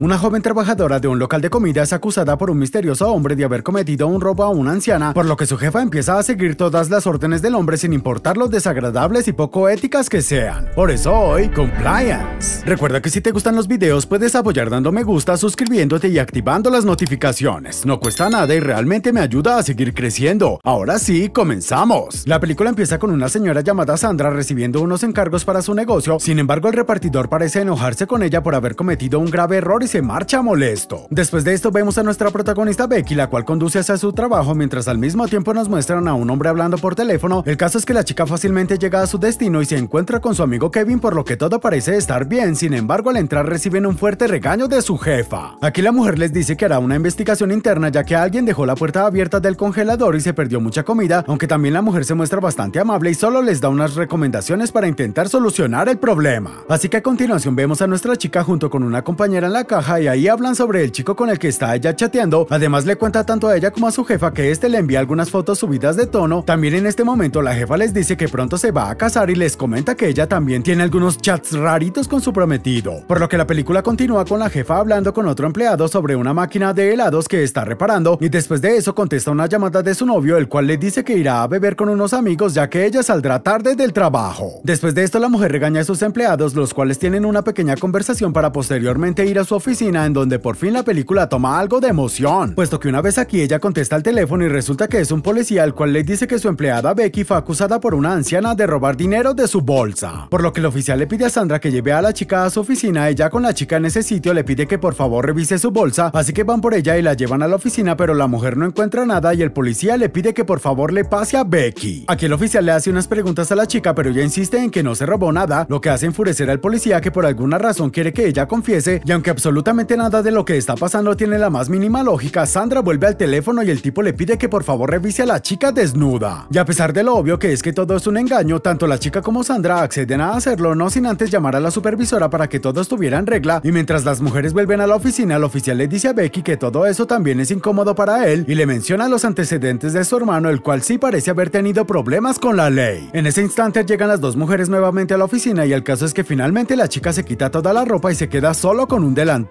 Una joven trabajadora de un local de comida es acusada por un misterioso hombre de haber cometido un robo a una anciana, por lo que su jefa empieza a seguir todas las órdenes del hombre sin importar lo desagradables y poco éticas que sean. Por eso hoy, compliance. Recuerda que si te gustan los videos puedes apoyar dando me gusta, suscribiéndote y activando las notificaciones. No cuesta nada y realmente me ayuda a seguir creciendo. Ahora sí, comenzamos. La película empieza con una señora llamada Sandra recibiendo unos encargos para su negocio, sin embargo el repartidor parece enojarse con ella por haber cometido un grave error y se marcha molesto. Después de esto vemos a nuestra protagonista Becky, la cual conduce hacia su trabajo mientras al mismo tiempo nos muestran a un hombre hablando por teléfono. El caso es que la chica fácilmente llega a su destino y se encuentra con su amigo Kevin por lo que todo parece estar bien, sin embargo al entrar reciben un fuerte regaño de su jefa. Aquí la mujer les dice que hará una investigación interna ya que alguien dejó la puerta abierta del congelador y se perdió mucha comida, aunque también la mujer se muestra bastante amable y solo les da unas recomendaciones para intentar solucionar el problema. Así que a continuación vemos a nuestra chica junto con una compañera en la casa y ahí hablan sobre el chico con el que está ella chateando. Además le cuenta tanto a ella como a su jefa que este le envía algunas fotos subidas de tono. También en este momento la jefa les dice que pronto se va a casar y les comenta que ella también tiene algunos chats raritos con su prometido. Por lo que la película continúa con la jefa hablando con otro empleado sobre una máquina de helados que está reparando y después de eso contesta una llamada de su novio el cual le dice que irá a beber con unos amigos ya que ella saldrá tarde del trabajo. Después de esto la mujer regaña a sus empleados los cuales tienen una pequeña conversación para posteriormente ir a su oficina oficina en donde por fin la película toma algo de emoción, puesto que una vez aquí ella contesta al teléfono y resulta que es un policía al cual le dice que su empleada Becky fue acusada por una anciana de robar dinero de su bolsa, por lo que el oficial le pide a Sandra que lleve a la chica a su oficina, ella con la chica en ese sitio le pide que por favor revise su bolsa, así que van por ella y la llevan a la oficina, pero la mujer no encuentra nada y el policía le pide que por favor le pase a Becky. Aquí el oficial le hace unas preguntas a la chica, pero ella insiste en que no se robó nada, lo que hace enfurecer al policía que por alguna razón quiere que ella confiese y aunque absolutamente absolutamente nada de lo que está pasando tiene la más mínima lógica, Sandra vuelve al teléfono y el tipo le pide que por favor revise a la chica desnuda. Y a pesar de lo obvio que es que todo es un engaño, tanto la chica como Sandra acceden a hacerlo, no sin antes llamar a la supervisora para que todo estuviera en regla, y mientras las mujeres vuelven a la oficina, el oficial le dice a Becky que todo eso también es incómodo para él, y le menciona los antecedentes de su hermano, el cual sí parece haber tenido problemas con la ley. En ese instante llegan las dos mujeres nuevamente a la oficina y el caso es que finalmente la chica se quita toda la ropa y se queda solo con un delante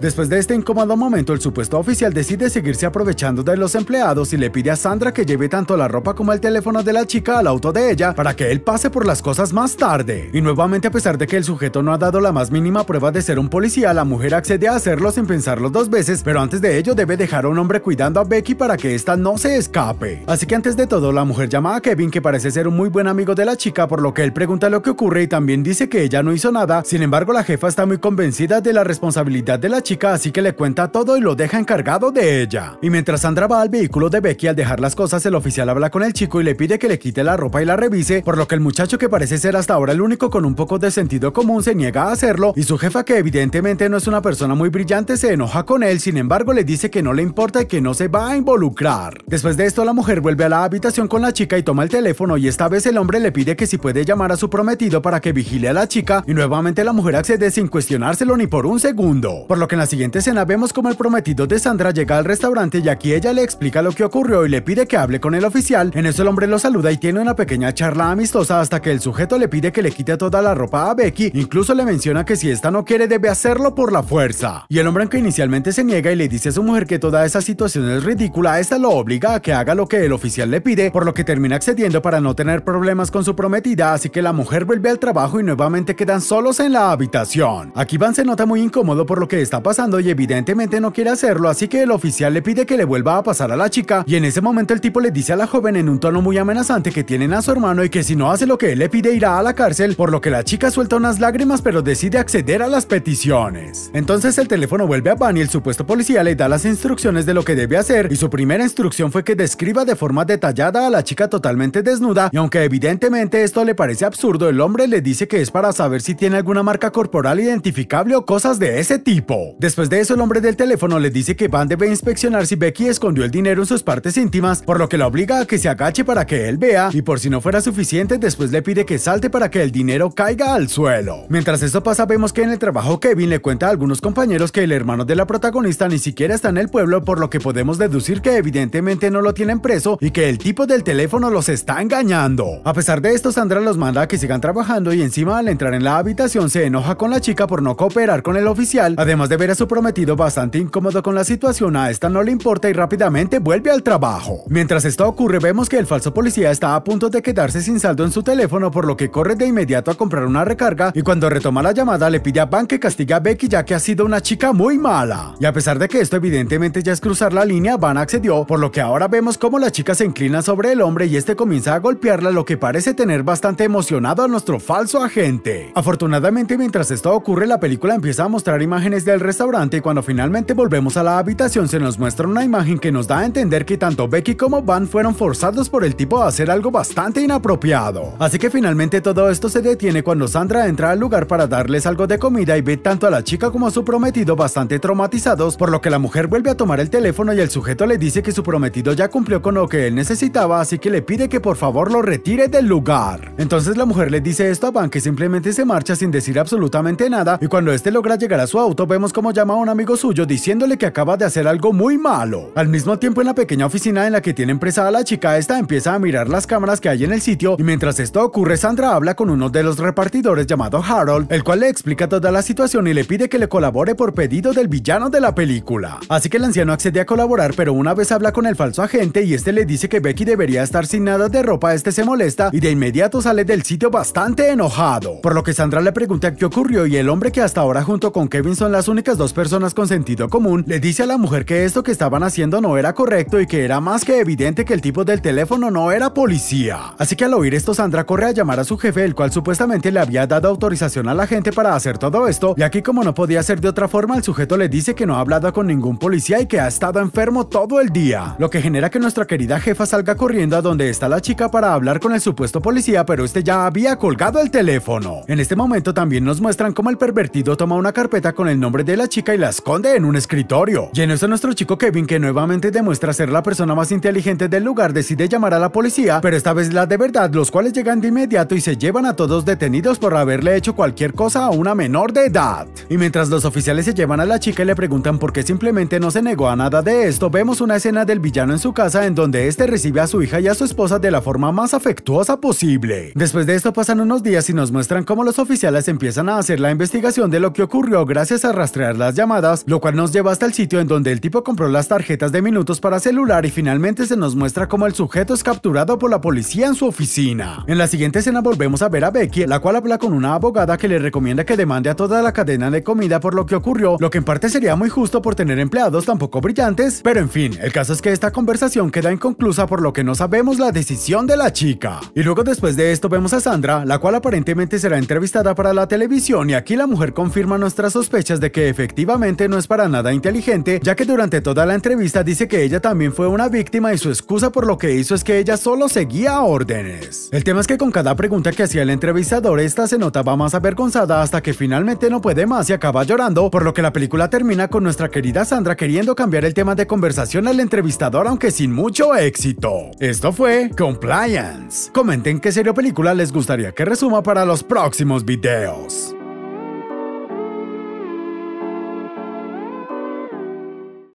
Después de este incómodo momento, el supuesto oficial decide seguirse aprovechando de los empleados y le pide a Sandra que lleve tanto la ropa como el teléfono de la chica al auto de ella para que él pase por las cosas más tarde. Y nuevamente, a pesar de que el sujeto no ha dado la más mínima prueba de ser un policía, la mujer accede a hacerlo sin pensarlo dos veces, pero antes de ello debe dejar a un hombre cuidando a Becky para que ésta no se escape. Así que antes de todo, la mujer llama a Kevin, que parece ser un muy buen amigo de la chica, por lo que él pregunta lo que ocurre y también dice que ella no hizo nada. Sin embargo, la jefa está muy convencida de la responsabilidad de la chica, así que le cuenta todo y lo deja encargado de ella. Y mientras Sandra va al vehículo de Becky, al dejar las cosas, el oficial habla con el chico y le pide que le quite la ropa y la revise, por lo que el muchacho que parece ser hasta ahora el único con un poco de sentido común se niega a hacerlo y su jefa que evidentemente no es una persona muy brillante se enoja con él, sin embargo le dice que no le importa y que no se va a involucrar. Después de esto la mujer vuelve a la habitación con la chica y toma el teléfono y esta vez el hombre le pide que si puede llamar a su prometido para que vigile a la chica y nuevamente la mujer accede sin cuestionárselo ni por un segundo. Por lo que en la siguiente escena vemos como el prometido de Sandra llega al restaurante y aquí ella le explica lo que ocurrió y le pide que hable con el oficial. En eso el hombre lo saluda y tiene una pequeña charla amistosa hasta que el sujeto le pide que le quite toda la ropa a Becky. Incluso le menciona que si esta no quiere debe hacerlo por la fuerza. Y el hombre aunque inicialmente se niega y le dice a su mujer que toda esa situación es ridícula, esta lo obliga a que haga lo que el oficial le pide, por lo que termina accediendo para no tener problemas con su prometida, así que la mujer vuelve al trabajo y nuevamente quedan solos en la habitación. Aquí Van se nota muy incómodo por lo que está pasando y evidentemente no quiere hacerlo, así que el oficial le pide que le vuelva a pasar a la chica y en ese momento el tipo le dice a la joven en un tono muy amenazante que tienen a su hermano y que si no hace lo que él le pide irá a la cárcel, por lo que la chica suelta unas lágrimas pero decide acceder a las peticiones. Entonces el teléfono vuelve a Van y el supuesto policía le da las instrucciones de lo que debe hacer y su primera instrucción fue que describa de forma detallada a la chica totalmente desnuda y aunque evidentemente esto le parece absurdo, el hombre le dice que es para saber si tiene alguna marca corporal identificable o cosas de ese tipo. Después de eso, el hombre del teléfono le dice que Van debe inspeccionar si Becky escondió el dinero en sus partes íntimas, por lo que la obliga a que se agache para que él vea, y por si no fuera suficiente, después le pide que salte para que el dinero caiga al suelo. Mientras esto pasa, vemos que en el trabajo Kevin le cuenta a algunos compañeros que el hermano de la protagonista ni siquiera está en el pueblo, por lo que podemos deducir que evidentemente no lo tienen preso y que el tipo del teléfono los está engañando. A pesar de esto, Sandra los manda a que sigan trabajando y encima al entrar en la habitación se enoja con la chica por no cooperar con el oficial además de ver a su prometido bastante incómodo con la situación, a esta no le importa y rápidamente vuelve al trabajo. Mientras esto ocurre, vemos que el falso policía está a punto de quedarse sin saldo en su teléfono, por lo que corre de inmediato a comprar una recarga y cuando retoma la llamada le pide a Van que castigue a Becky ya que ha sido una chica muy mala. Y a pesar de que esto evidentemente ya es cruzar la línea, Van accedió, por lo que ahora vemos cómo la chica se inclina sobre el hombre y este comienza a golpearla, lo que parece tener bastante emocionado a nuestro falso agente. Afortunadamente, mientras esto ocurre, la película empieza a mostrar imágenes imágenes del restaurante y cuando finalmente volvemos a la habitación se nos muestra una imagen que nos da a entender que tanto Becky como Van fueron forzados por el tipo a hacer algo bastante inapropiado. Así que finalmente todo esto se detiene cuando Sandra entra al lugar para darles algo de comida y ve tanto a la chica como a su prometido bastante traumatizados, por lo que la mujer vuelve a tomar el teléfono y el sujeto le dice que su prometido ya cumplió con lo que él necesitaba, así que le pide que por favor lo retire del lugar. Entonces la mujer le dice esto a Van que simplemente se marcha sin decir absolutamente nada y cuando este logra llegar a su auto vemos cómo llama a un amigo suyo diciéndole que acaba de hacer algo muy malo. Al mismo tiempo en la pequeña oficina en la que tiene empresa la chica, esta empieza a mirar las cámaras que hay en el sitio y mientras esto ocurre Sandra habla con uno de los repartidores llamado Harold, el cual le explica toda la situación y le pide que le colabore por pedido del villano de la película. Así que el anciano accede a colaborar pero una vez habla con el falso agente y este le dice que Becky debería estar sin nada de ropa, este se molesta y de inmediato sale del sitio bastante enojado. Por lo que Sandra le pregunta qué ocurrió y el hombre que hasta ahora junto con Kevin son las únicas dos personas con sentido común, le dice a la mujer que esto que estaban haciendo no era correcto y que era más que evidente que el tipo del teléfono no era policía. Así que al oír esto, Sandra corre a llamar a su jefe, el cual supuestamente le había dado autorización a la gente para hacer todo esto, y aquí como no podía ser de otra forma, el sujeto le dice que no ha hablado con ningún policía y que ha estado enfermo todo el día, lo que genera que nuestra querida jefa salga corriendo a donde está la chica para hablar con el supuesto policía, pero este ya había colgado el teléfono. En este momento también nos muestran cómo el pervertido toma una carpeta con el nombre de la chica y la esconde en un escritorio. Y en eso nuestro chico Kevin, que nuevamente demuestra ser la persona más inteligente del lugar, decide llamar a la policía, pero esta vez la de verdad, los cuales llegan de inmediato y se llevan a todos detenidos por haberle hecho cualquier cosa a una menor de edad. Y mientras los oficiales se llevan a la chica y le preguntan por qué simplemente no se negó a nada de esto, vemos una escena del villano en su casa en donde este recibe a su hija y a su esposa de la forma más afectuosa posible. Después de esto pasan unos días y nos muestran cómo los oficiales empiezan a hacer la investigación de lo que ocurrió gracias a rastrear las llamadas, lo cual nos lleva hasta el sitio en donde el tipo compró las tarjetas de minutos para celular y finalmente se nos muestra como el sujeto es capturado por la policía en su oficina. En la siguiente escena volvemos a ver a Becky, la cual habla con una abogada que le recomienda que demande a toda la cadena de comida por lo que ocurrió, lo que en parte sería muy justo por tener empleados tampoco brillantes, pero en fin, el caso es que esta conversación queda inconclusa por lo que no sabemos la decisión de la chica. Y luego después de esto vemos a Sandra, la cual aparentemente será entrevistada para la televisión y aquí la mujer confirma nuestra sospecha de que efectivamente no es para nada inteligente, ya que durante toda la entrevista dice que ella también fue una víctima y su excusa por lo que hizo es que ella solo seguía órdenes. El tema es que con cada pregunta que hacía el entrevistador, esta se notaba más avergonzada hasta que finalmente no puede más y acaba llorando, por lo que la película termina con nuestra querida Sandra queriendo cambiar el tema de conversación al entrevistador aunque sin mucho éxito. Esto fue Compliance. Comenten qué serio película les gustaría que resuma para los próximos videos.